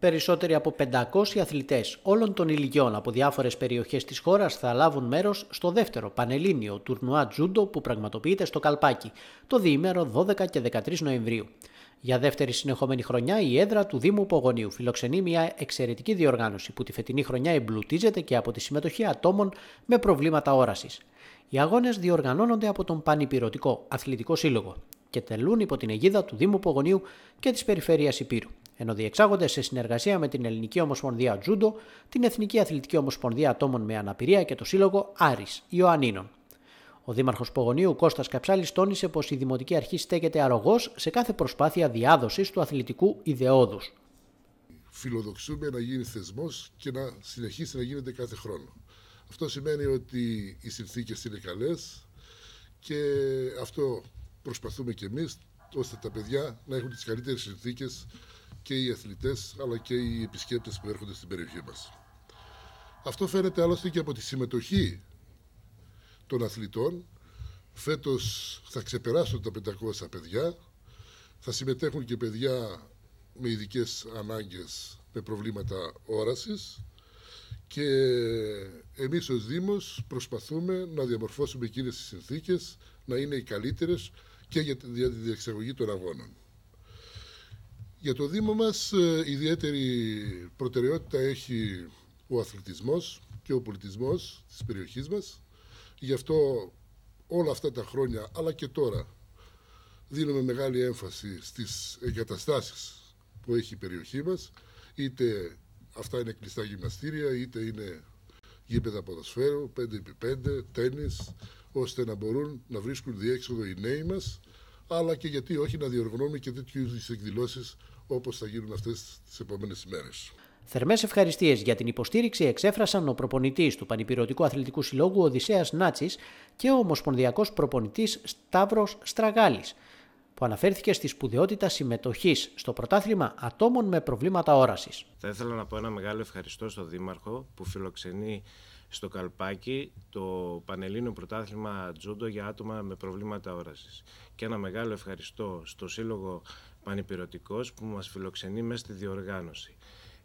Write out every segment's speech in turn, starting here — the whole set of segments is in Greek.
Περισσότεροι από 500 αθλητές όλων των ηλικιών από διάφορες περιοχές της χώρας θα λάβουν μέρος στο δεύτερο πανελλήνιο τουρνουά τζούντο που πραγματοποιείται στο Καλπάκι το διήμερο 12 και 13 Νοεμβρίου. Για δεύτερη συνεχόμενη χρονιά η έδρα του Δήμου Πογονίου φιλοξενεί μια εξαιρετική διοργάνωση που τη φετινή χρονιά εμπλουτίζεται και από τη συμμετοχή ατόμων με προβλήματα όρασης. Οι αγώνες διοργανώνονται από τον Πανυπηρωτικό Αθλητικό Σύλλογο και τελούν υπό την αιγίδα του Δήμου Πογονίου και της περιφερεια Υπήρου ενώ διεξάγονται σε συνεργασία με την Ελληνική Ομοσπονδία Τζούντο, την Εθνική Αθλητική Ομοσπονδία Ατόμων με Αναπηρία και το Σύλλογο Άρης Ιωαννίνων. Ο Δήμαρχος Πογονίου Κώστας Καψάλης τόνισε πως η Δημοτική Αρχή στέκεται αρρωγός σε κάθε προσπάθεια διάδοσης του αθλητικού ιδεόδους. Φιλοδοξούμε να γίνει θεσμός και να συνεχίσει να γίνεται κάθε χρόνο. Αυτό σημαίνει ότι οι συνθήκες είναι καλές και αυτό προσπαθούμε κι εμείς ώστε τα παιδιά να έχουν τις καλύτερες συνθήκες και οι αθλητές αλλά και οι επισκέπτες που έρχονται στην περιοχή μας. Αυτό φαίνεται άλλωστε και από τη συμμετοχή των αθλητών. Φέτος θα ξεπεράσουν τα 500 παιδιά, θα συμμετέχουν και παιδιά με ειδικές ανάγκες, με προβλήματα όρασης και εμείς ως Δήμος προσπαθούμε να διαμορφώσουμε εκείνες τις συνθήκες να είναι οι καλύτερες και για τη διεξαγωγή των αγώνων. Για το Δήμο μας ε, ιδιαίτερη προτεραιότητα έχει ο αθλητισμός και ο πολιτισμός της περιοχής μας. Γι' αυτό όλα αυτά τα χρόνια, αλλά και τώρα, δίνουμε μεγάλη έμφαση στις εγκαταστάσεις που έχει η περιοχή μας. Είτε αυτά είναι κλειστά γυμναστήρια, είτε είναι γήπεδα ποδοσφαίρου, 5x5, τέννις, ώστε να μπορούν να βρίσκουν διέξοδο οι νέοι μας αλλά και γιατί όχι να διοργανώνουμε και τέτοιου είδους εκδηλώσεις όπως θα γίνουν αυτές τις επόμενες ημέρε. Θερμές ευχαριστίες για την υποστήριξη εξέφρασαν ο προπονητής του Πανυπηρωτικού Αθλητικού Συλλόγου Οδυσσέας Νάτσης και ο Ομοσπονδιακός Προπονητής Σταύρος Στραγάλης, που αναφέρθηκε στη σπουδαιότητα συμμετοχής στο πρωτάθλημα ατόμων με προβλήματα όρασης. Θα ήθελα να πω ένα μεγάλο ευχαριστώ στον Δήμαρχο που φιλοξενεί στο Καλπάκι το Πανελλήνιο Πρωτάθλημα Τζούντο για άτομα με προβλήματα όρασης. Και ένα μεγάλο ευχαριστώ στο Σύλλογο Πανυπηρωτικός που μας φιλοξενεί μέσα στη διοργάνωση.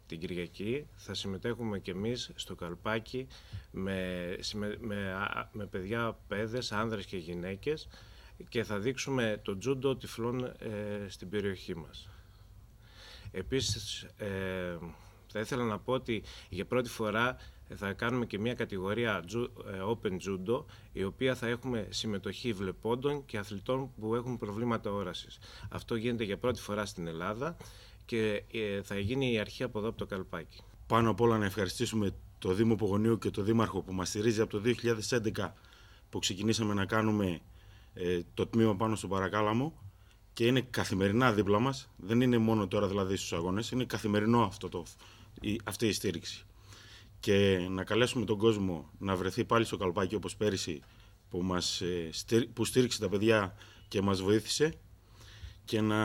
Την Κυριακή θα συμμετέχουμε και εμείς στο Καλπάκι με, με, παιδιά παιδες, άνδρες και γυναίκες και θα δείξουμε το τζούντο τυφλών ε, στην περιοχή μας. Επίσης, ε, θα ήθελα να πω ότι για πρώτη φορά ε, θα κάνουμε και μια κατηγορία ε, Open Judo, η οποία θα έχουμε συμμετοχή βλεπόντων και αθλητών που έχουν προβλήματα όρασης. Αυτό γίνεται για πρώτη φορά στην Ελλάδα και ε, θα γίνει η αρχή από εδώ από το Καλπάκι. Πάνω απ' όλα να ευχαριστήσουμε το Δήμο Πογονίου και το Δήμαρχο που μας στηρίζει από το 2011 που ξεκινήσαμε να κάνουμε το τμήμα πάνω στον Παρακάλαμο και είναι καθημερινά δίπλα μας, δεν είναι μόνο τώρα δηλαδή στους αγώνες, είναι καθημερινό αυτό το, αυτή η στήριξη και να καλέσουμε τον κόσμο να βρεθεί πάλι στο καλπάκι όπως πέρυσι που, μας, ε, που στήριξε τα παιδιά και μας βοήθησε και να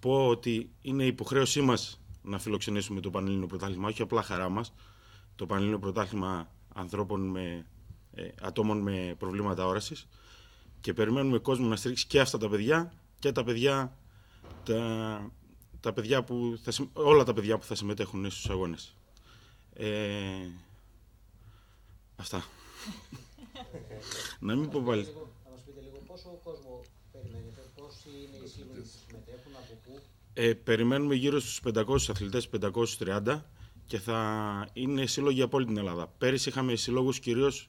πω ότι είναι υποχρέωσή μας να φιλοξενήσουμε το Πανελλήνιο Πρωτάθλημα, όχι απλά χαρά μας, το Πανελλήνιο Πρωτάθλημα ανθρώπων με, ε, ατόμων με προβλήματα όρασης και περιμένουμε κόσμο να στηρίξει και αυτά τα παιδιά και τα παιδιά, τα, τα παιδιά που όλα τα παιδιά που θα συμμετέχουν στους αγώνες. Ε, αυτά. να μην πω πάλι. Να μας πείτε λίγο πόσο κόσμο περιμένετε, πόσοι είναι οι σύλλογοι που συμμετέχουν, από πού. Ε, περιμένουμε γύρω στους 500 αθλητές, 530 και θα είναι σύλλογοι από όλη την Ελλάδα. Πέρυσι είχαμε συλλόγους κυρίως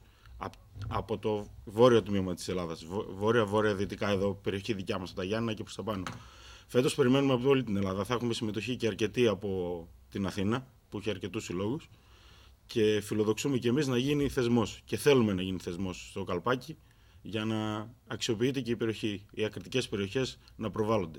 από το βόρειο τμήμα της Ελλάδας, βόρεια-βόρεια-δυτικά εδώ, περιοχή δικιά μας, τα Γιάννα και προς τα πάνω. Φέτος περιμένουμε από όλη την Ελλάδα. Θα έχουμε συμμετοχή και αρκετή από την Αθήνα, που έχει αρκετούς συλλόγους και φιλοδοξούμε και εμείς να γίνει θεσμός και θέλουμε να γίνει θεσμός στο Καλπάκι για να αξιοποιείται και η περιοχή, οι ακριτικές περιοχές να προβάλλονται.